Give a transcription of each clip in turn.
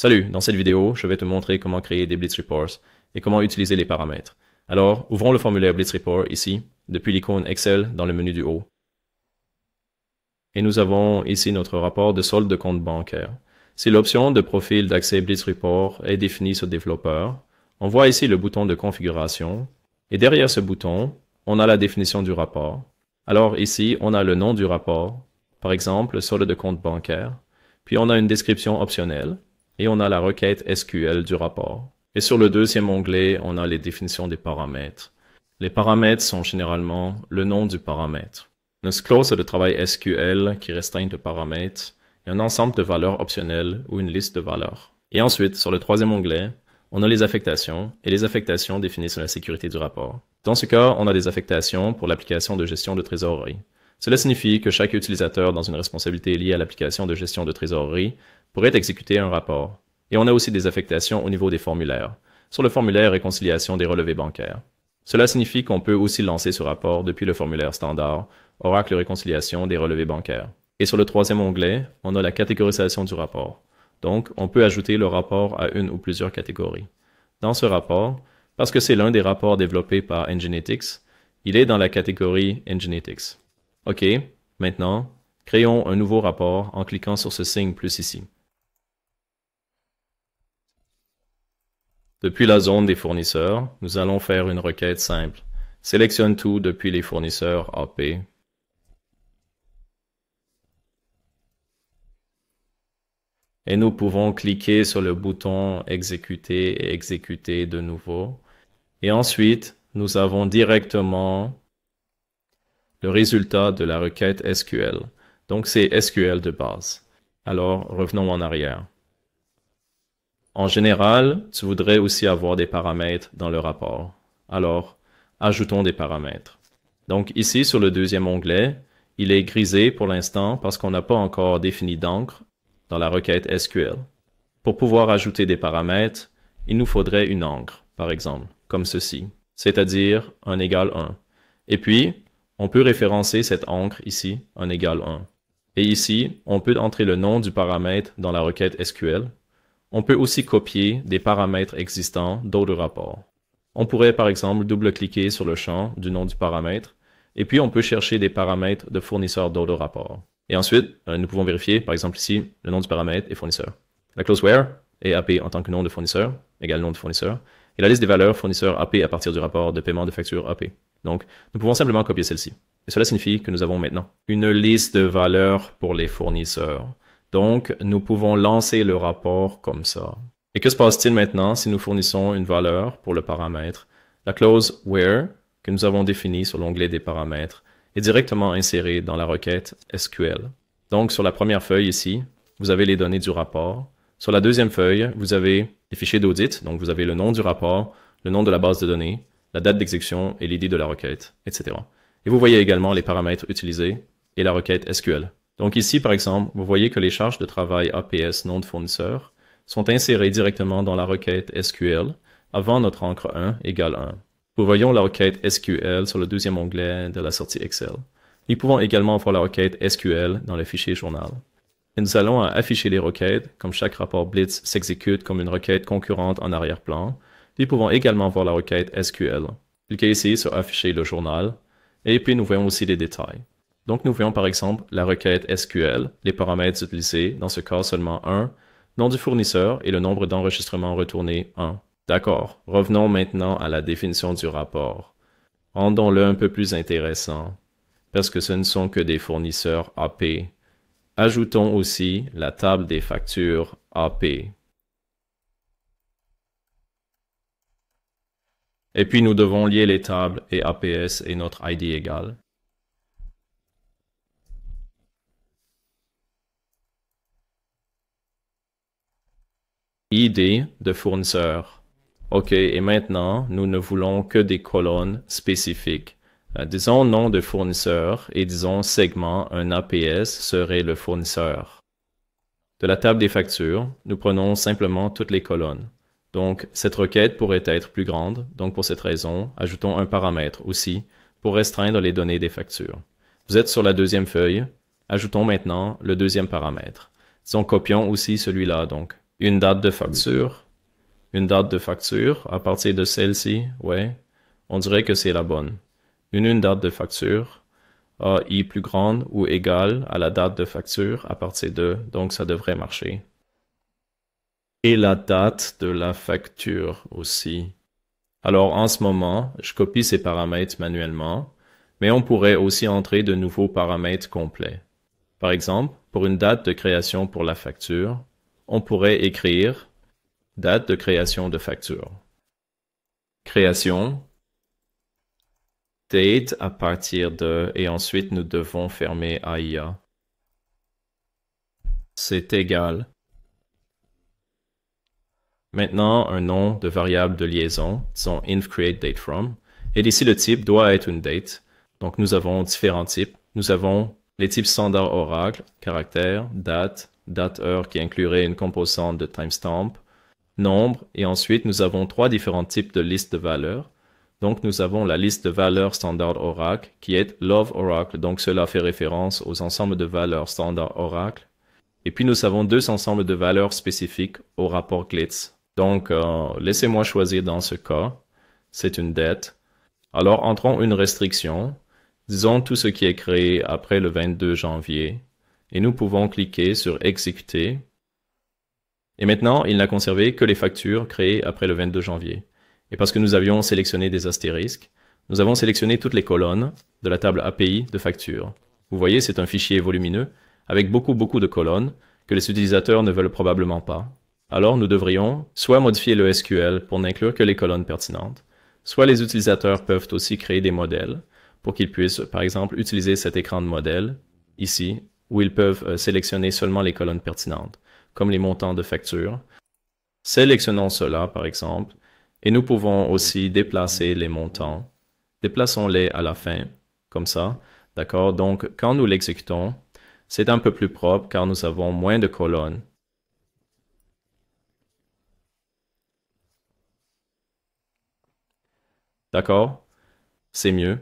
Salut, dans cette vidéo, je vais te montrer comment créer des Blitz Reports et comment utiliser les paramètres. Alors, ouvrons le formulaire Blitz Report ici, depuis l'icône Excel dans le menu du haut. Et nous avons ici notre rapport de solde de compte bancaire. Si l'option de profil d'accès Blitz Report est définie sur développeur, on voit ici le bouton de configuration, et derrière ce bouton, on a la définition du rapport. Alors ici, on a le nom du rapport, par exemple, solde de compte bancaire, puis on a une description optionnelle, et on a la requête SQL du rapport. Et sur le deuxième onglet, on a les définitions des paramètres. Les paramètres sont généralement le nom du paramètre, Nos clause de travail SQL qui restreint le paramètre et un ensemble de valeurs optionnelles ou une liste de valeurs. Et ensuite, sur le troisième onglet, on a les affectations et les affectations définissent la sécurité du rapport. Dans ce cas, on a des affectations pour l'application de gestion de trésorerie. Cela signifie que chaque utilisateur dans une responsabilité liée à l'application de gestion de trésorerie pourrait exécuter un rapport. Et on a aussi des affectations au niveau des formulaires, sur le formulaire réconciliation des relevés bancaires. Cela signifie qu'on peut aussi lancer ce rapport depuis le formulaire standard Oracle réconciliation des relevés bancaires. Et sur le troisième onglet, on a la catégorisation du rapport. Donc, on peut ajouter le rapport à une ou plusieurs catégories. Dans ce rapport, parce que c'est l'un des rapports développés par Nginetics, il est dans la catégorie Nginetics. OK, maintenant, créons un nouveau rapport en cliquant sur ce signe plus ici. Depuis la zone des fournisseurs, nous allons faire une requête simple. Sélectionne tout depuis les fournisseurs AP. Et nous pouvons cliquer sur le bouton Exécuter et Exécuter de nouveau. Et ensuite, nous avons directement le résultat de la requête SQL. Donc c'est SQL de base. Alors revenons en arrière. En général, tu voudrais aussi avoir des paramètres dans le rapport. Alors, ajoutons des paramètres. Donc ici, sur le deuxième onglet, il est grisé pour l'instant parce qu'on n'a pas encore défini d'encre dans la requête SQL. Pour pouvoir ajouter des paramètres, il nous faudrait une encre, par exemple, comme ceci, c'est-à-dire un égal 1. Et puis, on peut référencer cette encre ici, un égal 1. Et ici, on peut entrer le nom du paramètre dans la requête SQL, on peut aussi copier des paramètres existants d'autres rapports. On pourrait par exemple double-cliquer sur le champ du nom du paramètre, et puis on peut chercher des paramètres de fournisseurs d'autres rapports. Et ensuite, euh, nous pouvons vérifier, par exemple ici, le nom du paramètre et fournisseur. La clause where est AP en tant que nom de fournisseur, égale nom de fournisseur, et la liste des valeurs fournisseurs AP à partir du rapport de paiement de facture AP. Donc, nous pouvons simplement copier celle-ci. Et cela signifie que nous avons maintenant une liste de valeurs pour les fournisseurs. Donc, nous pouvons lancer le rapport comme ça. Et que se passe-t-il maintenant si nous fournissons une valeur pour le paramètre? La clause where que nous avons définie sur l'onglet des paramètres est directement insérée dans la requête SQL. Donc, sur la première feuille ici, vous avez les données du rapport. Sur la deuxième feuille, vous avez les fichiers d'audit, donc vous avez le nom du rapport, le nom de la base de données, la date d'exécution et l'idée de la requête, etc. Et vous voyez également les paramètres utilisés et la requête SQL. Donc ici, par exemple, vous voyez que les charges de travail APS non de fournisseur sont insérées directement dans la requête SQL avant notre encre 1 égale 1. Nous voyons la requête SQL sur le deuxième onglet de la sortie Excel. Nous pouvons également voir la requête SQL dans le fichier journal. Et nous allons afficher les requêtes, comme chaque rapport Blitz s'exécute comme une requête concurrente en arrière-plan. Nous pouvons également voir la requête SQL. Cliquez ici sur Afficher le journal, et puis nous voyons aussi les détails. Donc, nous voyons par exemple la requête SQL, les paramètres utilisés, dans ce cas seulement 1, nom du fournisseur et le nombre d'enregistrements retournés 1. D'accord, revenons maintenant à la définition du rapport. Rendons-le un peu plus intéressant, parce que ce ne sont que des fournisseurs AP. Ajoutons aussi la table des factures AP. Et puis nous devons lier les tables et APS et notre ID égale. ID de fournisseur. OK, et maintenant, nous ne voulons que des colonnes spécifiques. Euh, disons nom de fournisseur et disons segment, un APS serait le fournisseur. De la table des factures, nous prenons simplement toutes les colonnes. Donc, cette requête pourrait être plus grande, donc pour cette raison, ajoutons un paramètre aussi pour restreindre les données des factures. Vous êtes sur la deuxième feuille, ajoutons maintenant le deuxième paramètre. Disons copions aussi celui-là, donc une date de facture, une date de facture, à partir de celle-ci, ouais, on dirait que c'est la bonne. Une, une date de facture, i plus grande ou égale à la date de facture à partir de, donc ça devrait marcher. Et la date de la facture aussi. Alors en ce moment, je copie ces paramètres manuellement, mais on pourrait aussi entrer de nouveaux paramètres complets. Par exemple, pour une date de création pour la facture, on pourrait écrire date de création de facture. Création, date à partir de, et ensuite nous devons fermer AIA. C'est égal. Maintenant, un nom de variable de liaison, disons inf create date from. Et ici, le type doit être une date. Donc, nous avons différents types. Nous avons les types standard Oracle, caractère, date, date-heure qui inclurait une composante de timestamp, nombre, et ensuite nous avons trois différents types de listes de valeurs. Donc nous avons la liste de valeurs standard Oracle qui est Love Oracle, donc cela fait référence aux ensembles de valeurs standard Oracle. Et puis nous avons deux ensembles de valeurs spécifiques au rapport Glitz. Donc euh, laissez-moi choisir dans ce cas, c'est une dette. Alors entrons une restriction, disons tout ce qui est créé après le 22 janvier et nous pouvons cliquer sur Exécuter. Et maintenant, il n'a conservé que les factures créées après le 22 janvier. Et parce que nous avions sélectionné des astérisques, nous avons sélectionné toutes les colonnes de la table API de factures. Vous voyez, c'est un fichier volumineux avec beaucoup beaucoup de colonnes que les utilisateurs ne veulent probablement pas. Alors nous devrions soit modifier le SQL pour n'inclure que les colonnes pertinentes, soit les utilisateurs peuvent aussi créer des modèles pour qu'ils puissent par exemple utiliser cet écran de modèle ici où ils peuvent euh, sélectionner seulement les colonnes pertinentes, comme les montants de facture. Sélectionnons cela, par exemple, et nous pouvons aussi déplacer les montants. Déplaçons-les à la fin, comme ça. D'accord Donc, quand nous l'exécutons, c'est un peu plus propre car nous avons moins de colonnes. D'accord C'est mieux.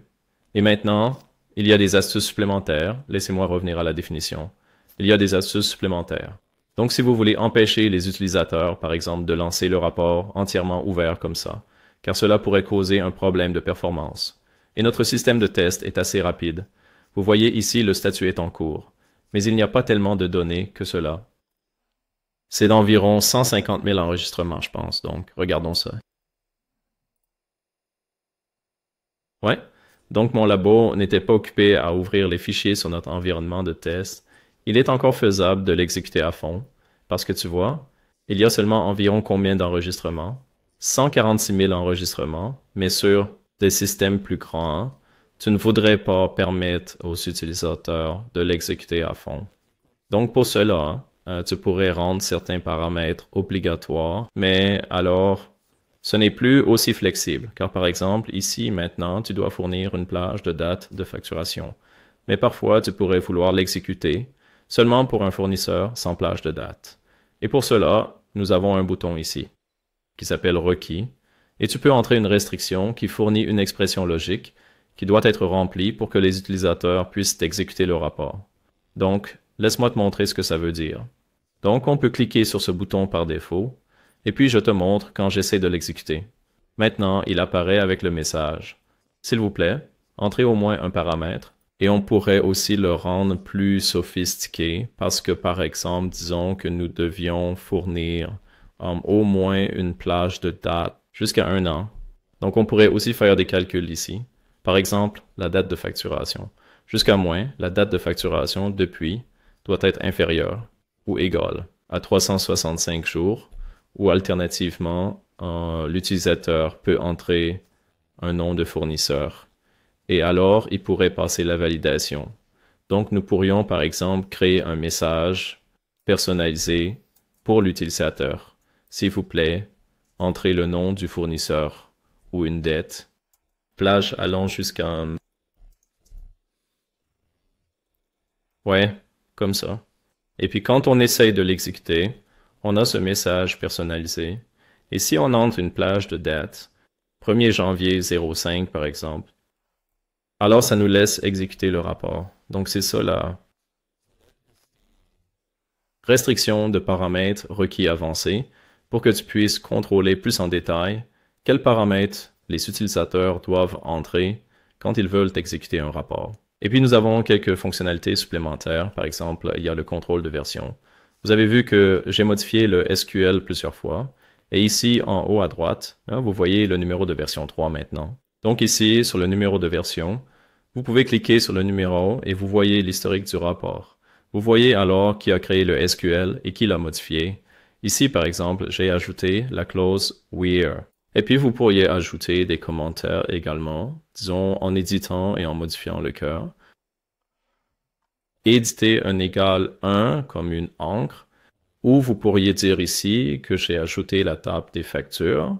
Et maintenant, il y a des astuces supplémentaires. Laissez-moi revenir à la définition. Il y a des astuces supplémentaires. Donc si vous voulez empêcher les utilisateurs, par exemple, de lancer le rapport entièrement ouvert comme ça, car cela pourrait causer un problème de performance. Et notre système de test est assez rapide. Vous voyez ici le statut est en cours, mais il n'y a pas tellement de données que cela. C'est d'environ 150 000 enregistrements, je pense, donc regardons ça. Ouais, donc mon labo n'était pas occupé à ouvrir les fichiers sur notre environnement de test. Il est encore faisable de l'exécuter à fond, parce que tu vois, il y a seulement environ combien d'enregistrements 146 000 enregistrements, mais sur des systèmes plus grands, hein. tu ne voudrais pas permettre aux utilisateurs de l'exécuter à fond. Donc pour cela, euh, tu pourrais rendre certains paramètres obligatoires, mais alors ce n'est plus aussi flexible, car par exemple, ici, maintenant, tu dois fournir une plage de date de facturation. Mais parfois, tu pourrais vouloir l'exécuter seulement pour un fournisseur sans plage de date. Et pour cela, nous avons un bouton ici, qui s'appelle requis, et tu peux entrer une restriction qui fournit une expression logique qui doit être remplie pour que les utilisateurs puissent exécuter le rapport. Donc, laisse-moi te montrer ce que ça veut dire. Donc, on peut cliquer sur ce bouton par défaut et puis je te montre quand j'essaie de l'exécuter. Maintenant, il apparaît avec le message. S'il vous plaît, entrez au moins un paramètre, et on pourrait aussi le rendre plus sophistiqué, parce que par exemple, disons que nous devions fournir um, au moins une plage de date jusqu'à un an. Donc on pourrait aussi faire des calculs ici. Par exemple, la date de facturation. Jusqu'à moins, la date de facturation depuis doit être inférieure ou égale à 365 jours ou alternativement, euh, l'utilisateur peut entrer un nom de fournisseur et alors il pourrait passer la validation. Donc nous pourrions par exemple créer un message personnalisé pour l'utilisateur. S'il vous plaît, entrez le nom du fournisseur ou une dette. Plage allant jusqu'à Ouais, comme ça. Et puis quand on essaye de l'exécuter, on a ce message personnalisé. Et si on entre une plage de date, 1er janvier 05 par exemple, alors ça nous laisse exécuter le rapport. Donc c'est ça la restriction de paramètres requis avancés pour que tu puisses contrôler plus en détail quels paramètres les utilisateurs doivent entrer quand ils veulent exécuter un rapport. Et puis nous avons quelques fonctionnalités supplémentaires, par exemple il y a le contrôle de version. Vous avez vu que j'ai modifié le SQL plusieurs fois. Et ici, en haut à droite, vous voyez le numéro de version 3 maintenant. Donc ici, sur le numéro de version, vous pouvez cliquer sur le numéro et vous voyez l'historique du rapport. Vous voyez alors qui a créé le SQL et qui l'a modifié. Ici, par exemple, j'ai ajouté la clause WHERE. Et puis, vous pourriez ajouter des commentaires également, disons en éditant et en modifiant le cœur éditer un égal 1 comme une encre, ou vous pourriez dire ici que j'ai ajouté la table des factures.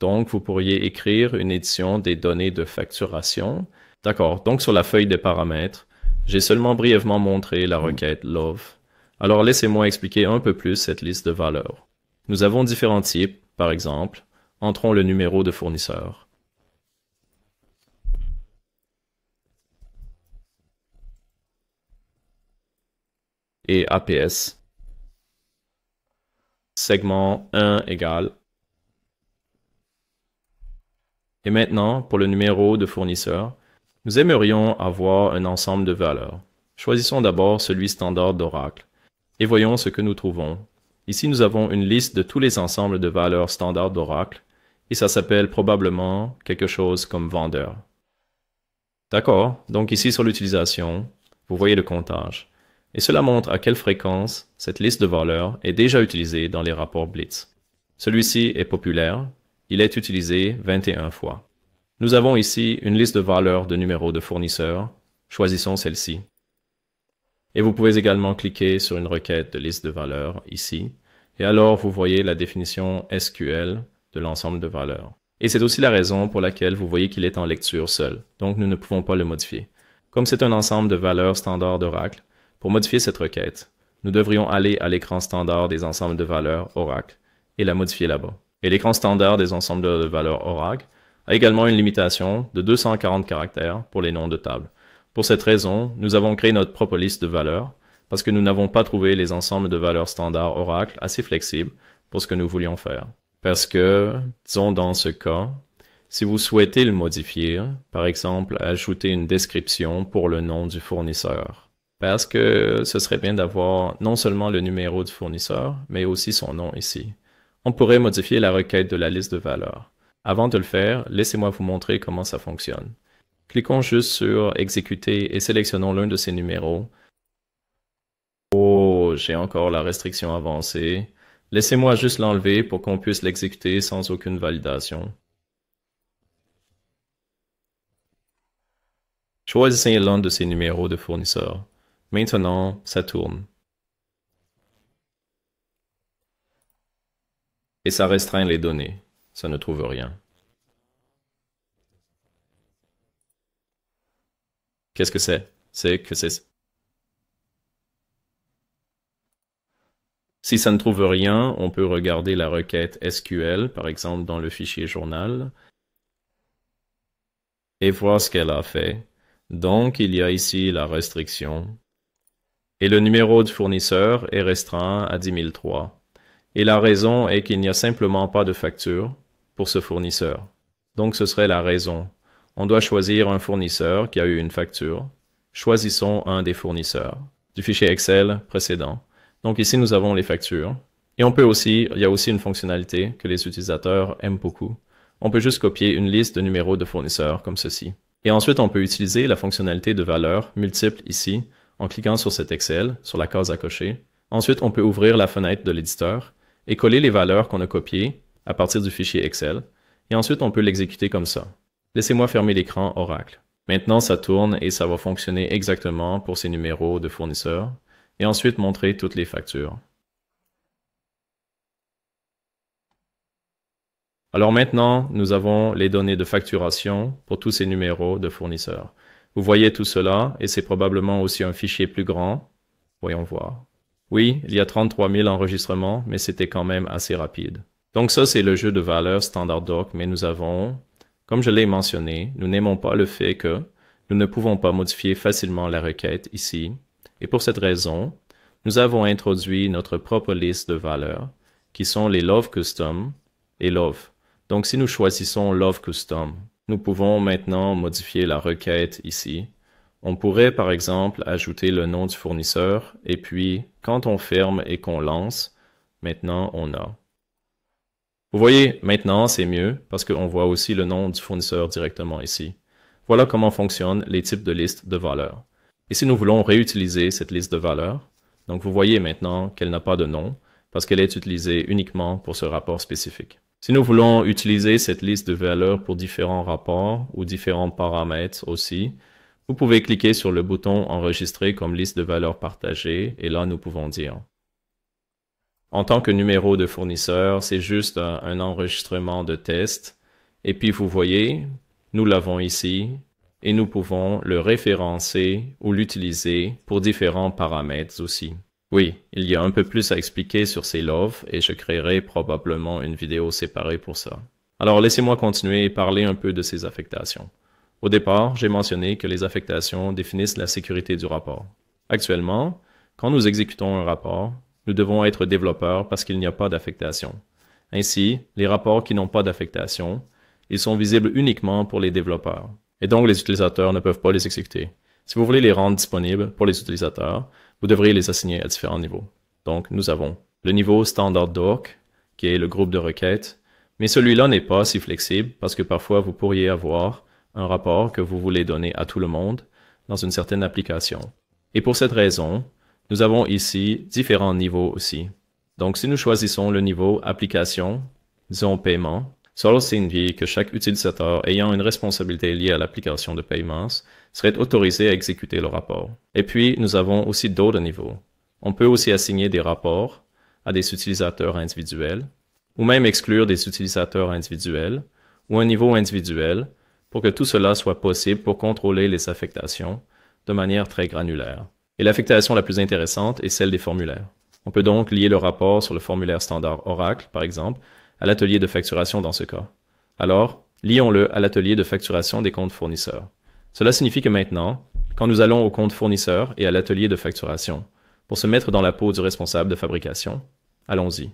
Donc, vous pourriez écrire une édition des données de facturation. D'accord, donc sur la feuille des paramètres, j'ai seulement brièvement montré la requête love. Alors laissez-moi expliquer un peu plus cette liste de valeurs. Nous avons différents types, par exemple, entrons le numéro de fournisseur. et APS. Segment 1 égale. Et maintenant, pour le numéro de fournisseur, nous aimerions avoir un ensemble de valeurs. Choisissons d'abord celui standard d'Oracle et voyons ce que nous trouvons. Ici, nous avons une liste de tous les ensembles de valeurs standard d'Oracle et ça s'appelle probablement quelque chose comme vendeur. D'accord, donc ici sur l'utilisation, vous voyez le comptage et cela montre à quelle fréquence cette liste de valeurs est déjà utilisée dans les rapports Blitz. Celui-ci est populaire, il est utilisé 21 fois. Nous avons ici une liste de valeurs de numéros de fournisseurs, choisissons celle-ci. Et vous pouvez également cliquer sur une requête de liste de valeurs ici, et alors vous voyez la définition SQL de l'ensemble de valeurs. Et c'est aussi la raison pour laquelle vous voyez qu'il est en lecture seul, donc nous ne pouvons pas le modifier. Comme c'est un ensemble de valeurs standard d'Oracle, pour modifier cette requête, nous devrions aller à l'écran standard des ensembles de valeurs Oracle et la modifier là-bas. Et l'écran standard des ensembles de valeurs Oracle a également une limitation de 240 caractères pour les noms de table. Pour cette raison, nous avons créé notre propre liste de valeurs parce que nous n'avons pas trouvé les ensembles de valeurs standard Oracle assez flexibles pour ce que nous voulions faire. Parce que, disons dans ce cas, si vous souhaitez le modifier, par exemple ajouter une description pour le nom du fournisseur, parce que ce serait bien d'avoir non seulement le numéro du fournisseur, mais aussi son nom ici. On pourrait modifier la requête de la liste de valeurs. Avant de le faire, laissez-moi vous montrer comment ça fonctionne. Cliquons juste sur Exécuter et sélectionnons l'un de ces numéros. Oh, j'ai encore la restriction avancée. Laissez-moi juste l'enlever pour qu'on puisse l'exécuter sans aucune validation. Choisissez l'un de ces numéros de fournisseur. Maintenant ça tourne. Et ça restreint les données. Ça ne trouve rien. Qu'est-ce que c'est C'est que c'est... Si ça ne trouve rien, on peut regarder la requête SQL, par exemple dans le fichier journal, et voir ce qu'elle a fait. Donc, il y a ici la restriction et le numéro de fournisseur est restreint à 10 Et la raison est qu'il n'y a simplement pas de facture pour ce fournisseur. Donc ce serait la raison. On doit choisir un fournisseur qui a eu une facture. Choisissons un des fournisseurs du fichier Excel précédent. Donc ici, nous avons les factures. Et on peut aussi, il y a aussi une fonctionnalité que les utilisateurs aiment beaucoup. On peut juste copier une liste de numéros de fournisseurs comme ceci. Et ensuite, on peut utiliser la fonctionnalité de valeurs multiples ici en cliquant sur cet Excel, sur la case à cocher. Ensuite, on peut ouvrir la fenêtre de l'éditeur et coller les valeurs qu'on a copiées à partir du fichier Excel. Et ensuite, on peut l'exécuter comme ça. Laissez-moi fermer l'écran Oracle. Maintenant, ça tourne et ça va fonctionner exactement pour ces numéros de fournisseurs. Et ensuite, montrer toutes les factures. Alors maintenant, nous avons les données de facturation pour tous ces numéros de fournisseurs. Vous voyez tout cela, et c'est probablement aussi un fichier plus grand. Voyons voir. Oui, il y a 33 000 enregistrements, mais c'était quand même assez rapide. Donc ça, c'est le jeu de valeurs standard doc, mais nous avons, comme je l'ai mentionné, nous n'aimons pas le fait que nous ne pouvons pas modifier facilement la requête ici, et pour cette raison, nous avons introduit notre propre liste de valeurs, qui sont les love custom et love. Donc si nous choisissons love custom, nous pouvons maintenant modifier la requête ici. On pourrait par exemple ajouter le nom du fournisseur et puis quand on ferme et qu'on lance, maintenant on a. Vous voyez, maintenant c'est mieux parce qu'on voit aussi le nom du fournisseur directement ici. Voilà comment fonctionnent les types de listes de valeurs. Et si nous voulons réutiliser cette liste de valeurs, donc vous voyez maintenant qu'elle n'a pas de nom parce qu'elle est utilisée uniquement pour ce rapport spécifique. Si nous voulons utiliser cette liste de valeurs pour différents rapports ou différents paramètres aussi, vous pouvez cliquer sur le bouton Enregistrer comme liste de valeurs partagées et là nous pouvons dire. En tant que numéro de fournisseur, c'est juste un, enregistrement de test et puis vous voyez, nous l'avons ici et nous pouvons le référencer ou l'utiliser pour différents paramètres aussi. Oui, il y a un peu plus à expliquer sur ces loves et je créerai probablement une vidéo séparée pour ça. Alors laissez-moi continuer et parler un peu de ces affectations. Au départ, j'ai mentionné que les affectations définissent la sécurité du rapport. Actuellement, quand nous exécutons un rapport, nous devons être développeurs parce qu'il n'y a pas d'affectation. Ainsi, les rapports qui n'ont pas d'affectation, ils sont visibles uniquement pour les développeurs. Et donc les utilisateurs ne peuvent pas les exécuter. Si vous voulez les rendre disponibles pour les utilisateurs, vous devriez les assigner à différents niveaux. Donc, nous avons le niveau standard doc, qui est le groupe de requêtes, mais celui-là n'est pas si flexible parce que parfois vous pourriez avoir un rapport que vous voulez donner à tout le monde dans une certaine application. Et pour cette raison, nous avons ici différents niveaux aussi. Donc, si nous choisissons le niveau application, disons paiement, cela signifie que chaque utilisateur ayant une responsabilité liée à l'application de paiement seraient autorisé à exécuter le rapport. Et puis, nous avons aussi d'autres niveaux. On peut aussi assigner des rapports à des utilisateurs individuels, ou même exclure des utilisateurs individuels, ou un niveau individuel, pour que tout cela soit possible pour contrôler les affectations de manière très granulaire. Et l'affectation la plus intéressante est celle des formulaires. On peut donc lier le rapport sur le formulaire standard Oracle, par exemple, à l'atelier de facturation dans ce cas. Alors, lions-le à l'atelier de facturation des comptes fournisseurs. Cela signifie que maintenant, quand nous allons au compte fournisseur et à l'atelier de facturation, pour se mettre dans la peau du responsable de fabrication, allons-y.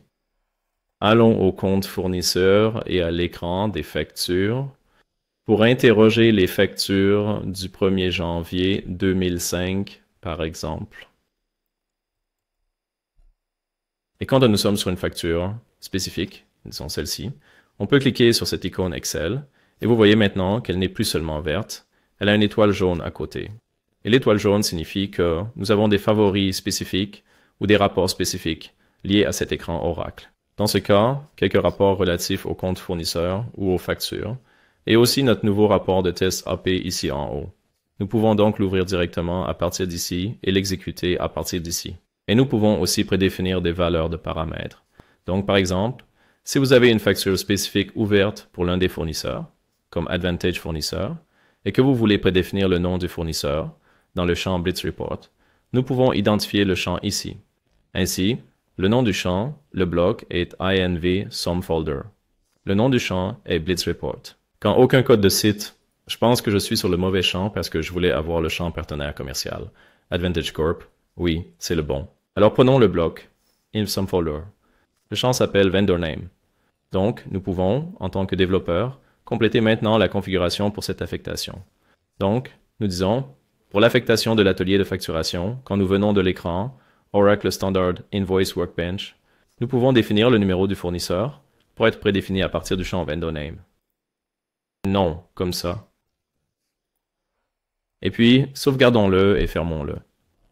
Allons au compte fournisseur et à l'écran des factures pour interroger les factures du 1er janvier 2005, par exemple. Et quand nous sommes sur une facture spécifique, disons celle-ci, on peut cliquer sur cette icône Excel et vous voyez maintenant qu'elle n'est plus seulement verte, elle a une étoile jaune à côté. Et l'étoile jaune signifie que nous avons des favoris spécifiques ou des rapports spécifiques liés à cet écran Oracle. Dans ce cas, quelques rapports relatifs au compte fournisseurs ou aux factures, et aussi notre nouveau rapport de test AP ici en haut. Nous pouvons donc l'ouvrir directement à partir d'ici et l'exécuter à partir d'ici. Et nous pouvons aussi prédéfinir des valeurs de paramètres. Donc par exemple, si vous avez une facture spécifique ouverte pour l'un des fournisseurs, comme Advantage Fournisseur, et que vous voulez prédéfinir le nom du fournisseur dans le champ Blitz Report, nous pouvons identifier le champ ici. Ainsi, le nom du champ, le bloc est INV Some Le nom du champ est Blitz Report. Quand aucun code de site, je pense que je suis sur le mauvais champ parce que je voulais avoir le champ partenaire commercial. Advantage Corp, oui, c'est le bon. Alors prenons le bloc in Le champ s'appelle Vendor Name. Donc, nous pouvons, en tant que développeur, Complétez maintenant la configuration pour cette affectation. Donc, nous disons, pour l'affectation de l'atelier de facturation, quand nous venons de l'écran Oracle Standard Invoice Workbench, nous pouvons définir le numéro du fournisseur pour être prédéfini à partir du champ Vendor Name. Non, comme ça. Et puis, sauvegardons-le et fermons-le.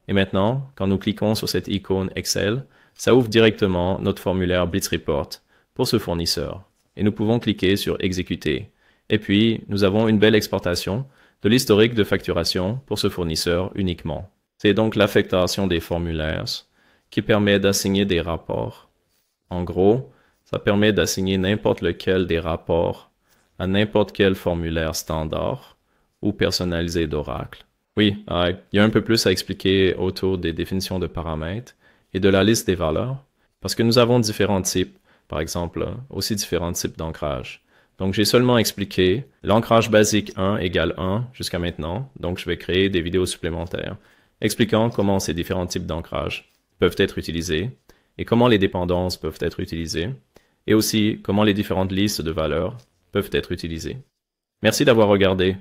Et maintenant, quand nous cliquons sur cette icône Excel, ça ouvre directement notre formulaire Blitz Report pour ce fournisseur et nous pouvons cliquer sur Exécuter. Et puis, nous avons une belle exportation de l'historique de facturation pour ce fournisseur uniquement. C'est donc l'affectation des formulaires qui permet d'assigner des rapports. En gros, ça permet d'assigner n'importe lequel des rapports à n'importe quel formulaire standard ou personnalisé d'Oracle. Oui, ah il y a un peu plus à expliquer autour des définitions de paramètres et de la liste des valeurs, parce que nous avons différents types par exemple, hein, aussi différents types d'ancrage. Donc, j'ai seulement expliqué l'ancrage basique 1 égale 1 jusqu'à maintenant. Donc, je vais créer des vidéos supplémentaires expliquant comment ces différents types d'ancrage peuvent être utilisés et comment les dépendances peuvent être utilisées et aussi comment les différentes listes de valeurs peuvent être utilisées. Merci d'avoir regardé